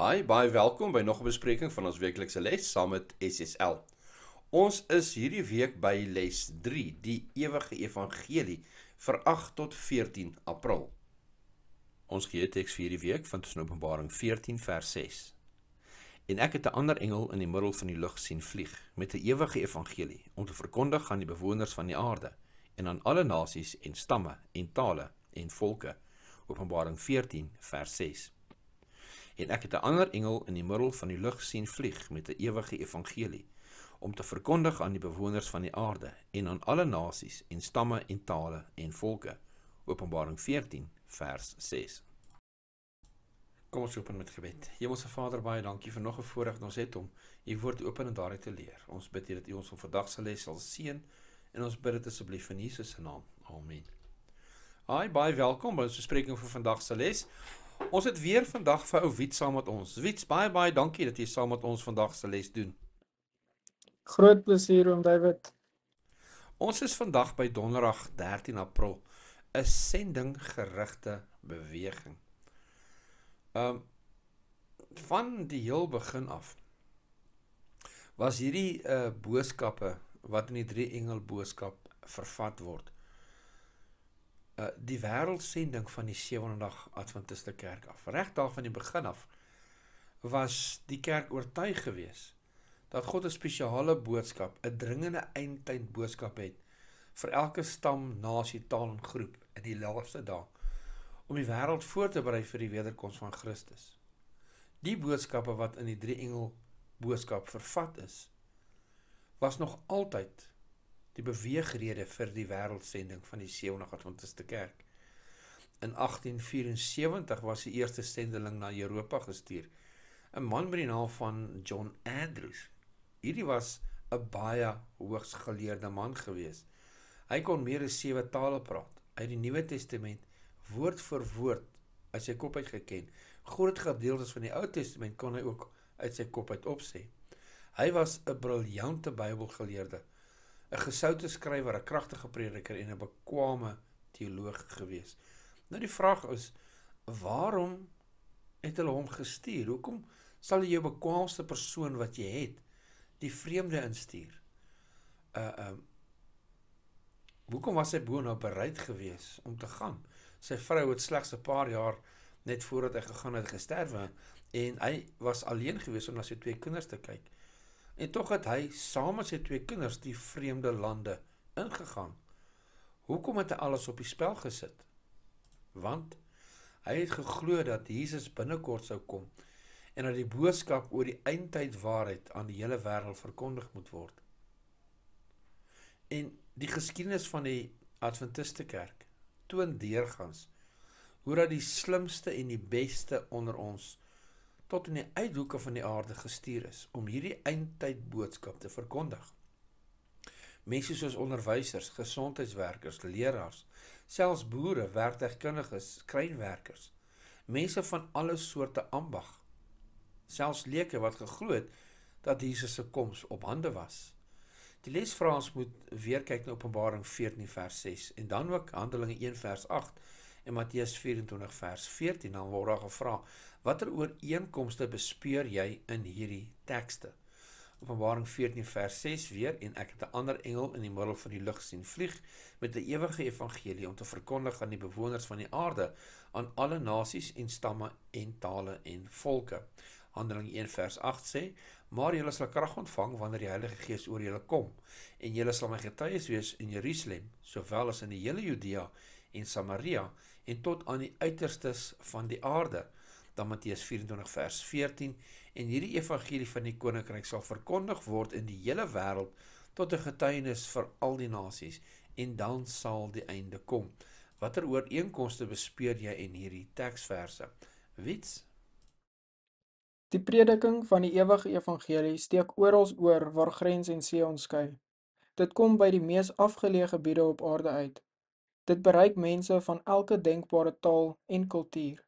Hi, baie welkom by nog 'n bespreking van ons weeklikse les saam met SSL. Ons is hierdie week by les 3, die ewige evangelie vir 8 tot 14 April. Ons gee teks vir hierdie week van Openbaring 14 vers 6. En ek het 'n ander engel in die middel van die lug sien vlieg met 'n ewige evangelie om te verkondig aan die bewoners van die aarde en aan alle nasies en stamme en tale en volke. Openbaring 14 vers 6 en ek het 'n ander engel in die middel van die lug sien vlieg met 'n ewige evangelie om te verkondig aan die bewoners van die aarde en aan alle nasies en stamme en tale en volke. Openbaring 14 vers 6. Kom ons open met gebed. Hemelse Vader, baie dankie vir nog 'n voorreg wat ons het om U woord open en daaruit te leer. Ons bid hier dat U ons op vandag se les sal seën en ons bid dit asseblief in Jesus se naam. Amen. Hi, baie welkom by ons bespreking vir vandag se les. Ons het weer vandag vir ou Wiet saam met ons. Wiet, baie baie dankie dat jy saam met ons vandag se les doen. Groot plesier om David. Ons is vandag by Donderdag 13 April 'n sendinggerigte beweging. Ehm um, van die heel begin af was hierdie uh boodskappe wat in die drie engel boodskap vervat word Eh, die wêreldsending van die Sewende Dag Adventiste Kerk af. Regdaag van die begin af was die kerk oortuig geweest dat God 'n spesiale boodskap, 'n dringende eindtyd boodskap het vir elke stam, nasie, taal en groep in die laaste dae om die wêreld voor te berei vir die wederkoms van Christus. Die boodskappe wat in die drie engel boodskap vervat is, was nog altyd die beweegrede vir die wêreldsending van die 70ste kerk. In 1874 was die eerste sendeling na Europa gestuur, 'n man met die naam van John Andrews. Hierdie was 'n baie hoogs geleerde man gewees. Hy kon meer as 7 tale praat, uit die Nuwe Testament woord vir woord uit sy kop uit geken. Groot gedeeltes van die Ou Testament kon hy ook uit sy kop uit opsê. Hy was 'n briljante Bybelgeleerde 'n gesoute skrywer, 'n kragtige prediker en 'n bekwame teoloog gewees. Nou die vraag is waarom het hulle hom gestuur? Hoekom sal jy jou bekwaamste persoon wat jy het, die vreemde instuur? Uh um Hoekom was hy boona bereid geweest om te gaan? Sy vrou het slegs 'n paar jaar net voordat hy gegaan het gesterwe en hy was alleen geweest om na sy twee kinders te kyk. Uh en toch het hy saam met sy twee kinders die vreemde lande ingegaan. Hoekom het hy alles op die spel gesit? Want hy het gegloe dat Jesus binnenkort sou kom en dat die boodskap oor die eindtijd waarheid aan die hele wereld verkondig moet word. En die geskienis van die Adventiste kerk toon deurgans hoe dat die slimste en die beste onder ons verkondig tot in die uithoeke van die aarde gestuur is om hierdie eindtyd boodskap te verkondig. Mense soos onderwysers, gesondheidswerkers, leraars, selfs boere, werktuigkundiges, skrynwerkers, mense van alle soorte ambag, selfs leuke wat geglo het dat Jesus se koms op hande was. Die les vra ons moet weer kyk na Openbaring 14 vers 6 en dan ook Handelinge 1 vers 8 En Matteus 24 vers 14 dan word daar gevra: "Watter ooreenkomste bespeur jy in hierdie tekste?" Openbaring 14 vers 6 weer en ek het 'n ander engel in die middel van die lug sien vlieg met 'n ewige evangelie om te verkondig aan die bewoners van die aarde, aan alle nasies en stamme en tale en volke. Handeling 1 vers 8 sê: "Maar julle sal krag ontvang wanneer die Heilige Gees oor julle kom, en julle sal my getuies wees in Jerusalem, sowel as in die hele Judea en Samaria en tot aan die uiterstes van die aarde. Dan Matteus 24 vers 14 en hierdie evangelie van die koninkryk sal verkondig word in die hele wêreld tot 'n getuienis vir al die nasies en dan sal die einde kom. Watter ooreenkomste bespeer jy in hierdie teksverse? Wits Die prediking van die ewige evangelie steek oral oor waar grens en see onskei. Dit kom by die mees afgeleë gebiede op aarde uit, Dit bereik mense van elke denkbare taal en kultuur.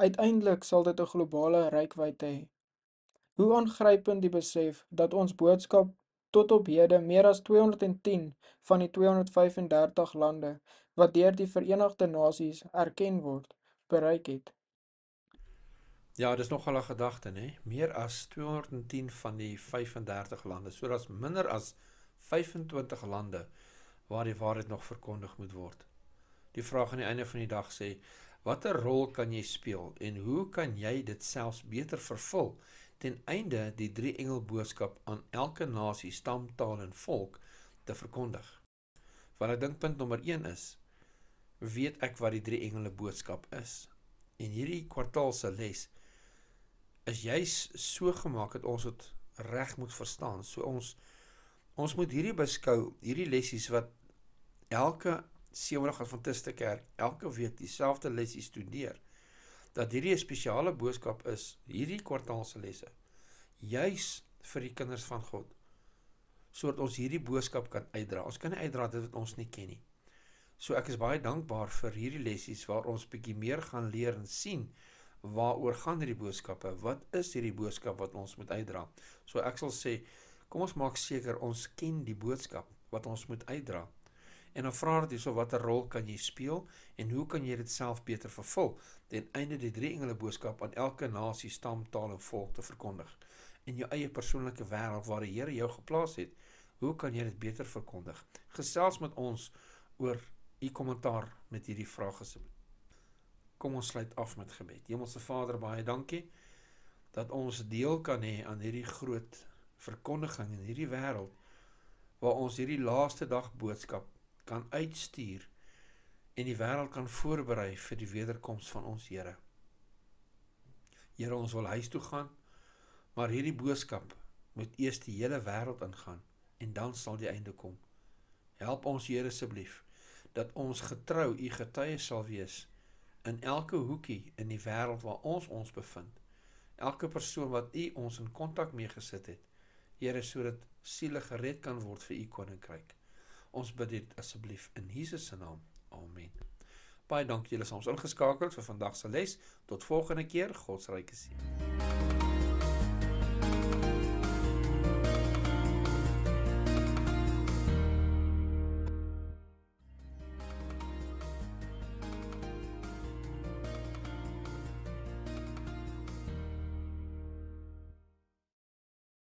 Uiteindelik sal dit 'n globale reikwydte hê. Hoe aangrypend die besef dat ons boodskap tot op hede meer as 210 van die 235 lande wat deur die Verenigde Nasies erken word, bereik het. Ja, dis nogal 'n gedagte, hè. Meer as 210 van die 35 lande, so dat's minder as 25 lande waar die waarheid nog verkondig moet word. Die vraag aan die einde van die dag sê: Watter rol kan jy speel en hoe kan jy dit selfs beter vervul ten einde die drie engel boodskap aan elke nasie, stam, taal en volk te verkondig? Want ek dink punt nommer 1 is: Weet ek wat die drie engele boodskap is? En hierdie kwartaal se les is juis so gemaak dat ons dit reg moet verstaan. So ons ons moet hierdie beskou, hierdie lessies wat elke seëndag van Tiste Kerk elke week dieselfde lesse studeer dat hierdie 'n spesiale boodskap is hierdie kwartaalse lesse juis vir die kinders van God sodat ons hierdie boodskap kan uitdra ons kan uitdra dit wat ons nie ken nie so ek is baie dankbaar vir hierdie lessies waar ons bietjie meer gaan leer en sien waaroor gaan hierdie boodskappe wat is hierdie boodskap wat ons moet uitdra so ek sal sê kom ons maak seker ons ken die boodskap wat ons moet uitdra en dan vra dit hierso watter rol kan jy speel en hoe kan jy dit self beter vervul ten einde die drie engele boodskap aan elke nasie, stam, taal en volk te verkondig in jou eie persoonlike wêreld waar die Here jou geplaas het. Hoe kan jy dit beter verkondig? Gesels met ons oor u kommentaar met hierdie vraag asseblief. Kom ons sluit af met gebed. Hemelse Vader, baie dankie dat ons deel kan hê aan hierdie groot verkondiging in hierdie wêreld waar ons hierdie laaste dag boodskap kan uitstuur en die wêreld kan voorberei vir die wederkoms van ons Here. Here, ons wil huis toe gaan, maar hierdie boodskap moet eers die hele wêreld ingaan en dan sal die einde kom. Help ons Here asseblief dat ons getrou u getuie sal wees in elke hoekie in die wêreld waar ons ons bevind. Elke persoon wat u ons in kontak mee gesit het, Here, sodat siele gered kan word vir u koninkryk. Ons bid dit asseblief in Jesus se naam. Amen. Baie dankie julle soms ingeskakel vir vandag se les. Tot volgende keer. God se ryke seën.